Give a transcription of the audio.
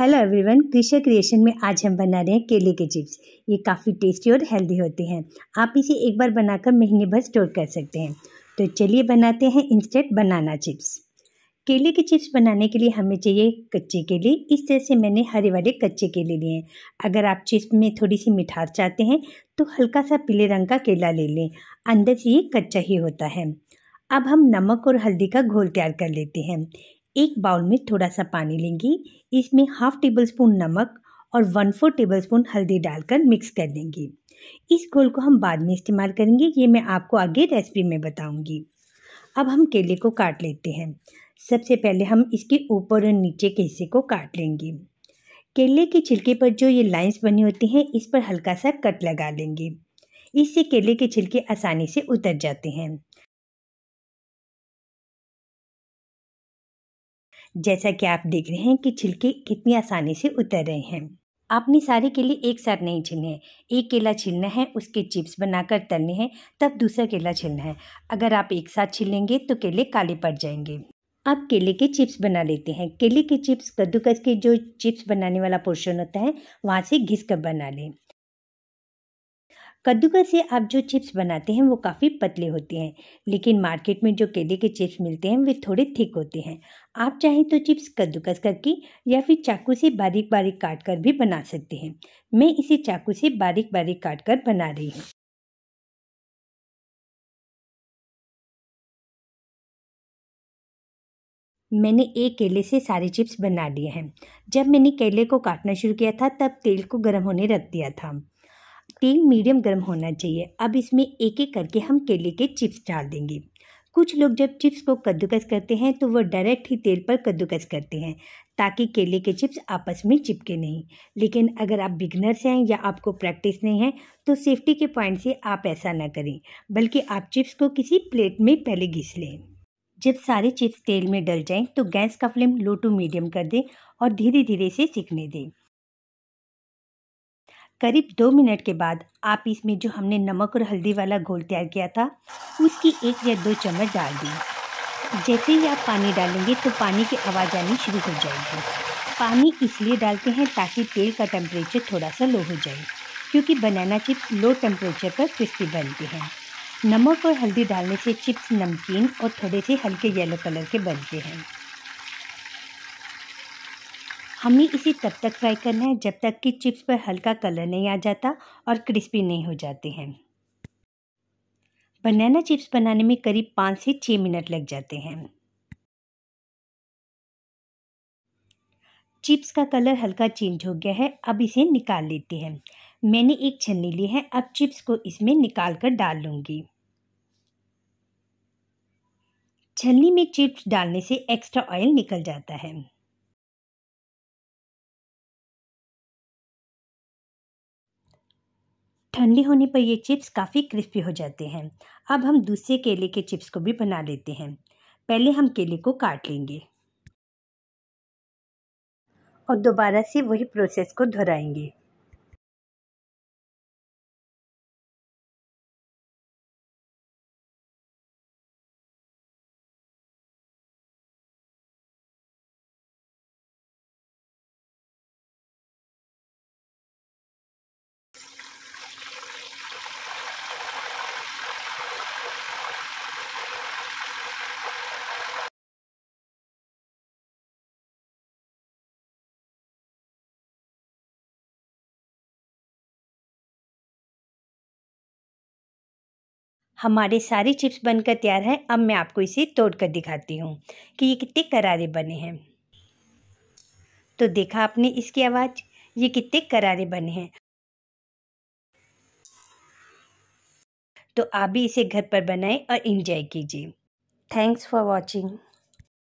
hello everyone Krisha creation में आज हम बना रहे हैं केले के चिप्स ये काफ़ी टेस्टी और हेल्दी होते हैं आप इसे एक बार बनाकर महीने भर स्टोर कर सकते हैं तो चलिए बनाते हैं इंस्टेंट बनाना चिप्स केले के चिप्स बनाने के लिए हमें चाहिए कच्चे केले इस तरह से मैंने हरे वाले कच्चे केले लिए हैं अगर आप चिप्स में थोड़ी सी मिठास चाहते हैं तो हल्का सा पीले रंग का केला ले लें अंदर से ये कच्चा ही होता है अब हम नमक और हल्दी का घोल तैयार कर लेते हैं एक बाउल में थोड़ा सा पानी लेंगी इसमें हाफ टेबल स्पून नमक और वन फोर टेबल स्पून हल्दी डालकर मिक्स कर देंगे इस घोल को हम बाद में इस्तेमाल करेंगे ये मैं आपको आगे रेसिपी में बताऊंगी अब हम केले को काट लेते हैं सबसे पहले हम इसके ऊपर और नीचे के हिस्से को काट लेंगे केले के छिलके पर जो ये लाइंस बनी होती हैं इस पर हल्का सा कट लगा लेंगे इससे केले के छिलके आसानी से उतर जाते हैं जैसा कि आप देख रहे हैं कि छिलके कितनी आसानी से उतर रहे हैं आपने सारे केले एक साथ नहीं छिलने हैं एक केला छिलना है उसके चिप्स बनाकर तलने हैं तब दूसरा केला छिलना है अगर आप एक साथ छिलेंगे तो केले काले पड़ जाएंगे आप केले के चिप्स बना लेते हैं केले के चिप्स कद्दूकस के जो चिप्स बनाने वाला पोर्शन होता है वहाँ से घिस कर बना लें कद्दूकस से आप जो चिप्स बनाते हैं वो काफ़ी पतले होते हैं लेकिन मार्केट में जो केले के चिप्स मिलते हैं वे थोड़े थिक होते हैं आप चाहें तो चिप्स कद्दूकस करके या फिर चाकू से बारीक बारीक काट कर भी बना सकते हैं मैं इसे चाकू से बारीक बारीक काट कर बना रही हूँ मैंने एक केले से सारे चिप्स बना लिए हैं जब मैंने केले को काटना शुरू किया था तब तेल को गर्म होने रख दिया था तेल मीडियम गर्म होना चाहिए अब इसमें एक एक करके हम केले के चिप्स डाल देंगे कुछ लोग जब चिप्स को कद्दूकस करते हैं तो वह डायरेक्ट ही तेल पर कद्दूकस करते हैं ताकि केले के चिप्स आपस में चिपके नहीं लेकिन अगर आप बिगनर्स हैं या आपको प्रैक्टिस नहीं है तो सेफ्टी के पॉइंट से आप ऐसा ना करें बल्कि आप चिप्स को किसी प्लेट में पहले घिस लें जब सारे चिप्स तेल में डल जाएं तो गैस का फ्लेम लो टू मीडियम कर दें और धीरे धीरे से सिकने दें करीब दो मिनट के बाद आप इसमें जो हमने नमक और हल्दी वाला घोल तैयार किया था उसकी एक या दो चम्मच डाल दी जैसे ही आप पानी डालेंगे तो पानी की आवाज़ आनी शुरू हो जाएगी पानी इसलिए डालते हैं ताकि तेल का टेम्परेचर थोड़ा सा लो हो जाए क्योंकि बनाना चिप्स लो टेम्परेचर पर क्रिस्पी बनते हैं नमक और हल्दी डालने से चिप्स नमकीन और थोड़े से हल्के येलो कलर के बनते हैं हमें इसे तब तक फ्राई करना है जब तक कि चिप्स पर हल्का कलर नहीं आ जाता और क्रिस्पी नहीं हो जाते हैं बनाना चिप्स बनाने में करीब पाँच से छः मिनट लग जाते हैं चिप्स का कलर हल्का चेंज हो गया है अब इसे निकाल लेते हैं मैंने एक छन्नी ली है अब चिप्स को इसमें निकाल कर डाल लूँगी छलनी में चिप्स डालने से एक्स्ट्रा ऑयल निकल जाता है ठंडी होने पर ये चिप्स काफ़ी क्रिस्पी हो जाते हैं अब हम दूसरे केले के चिप्स को भी बना लेते हैं पहले हम केले को काट लेंगे और दोबारा से वही प्रोसेस को दोहराएंगे हमारे सारे चिप्स बनकर तैयार हैं अब मैं आपको इसे तोड़ कर दिखाती हूँ कि ये कितने करारे बने हैं तो देखा आपने इसकी आवाज़ ये कितने करारे बने हैं तो आप भी इसे घर पर बनाएं और इन्जॉय कीजिए थैंक्स फॉर वॉचिंग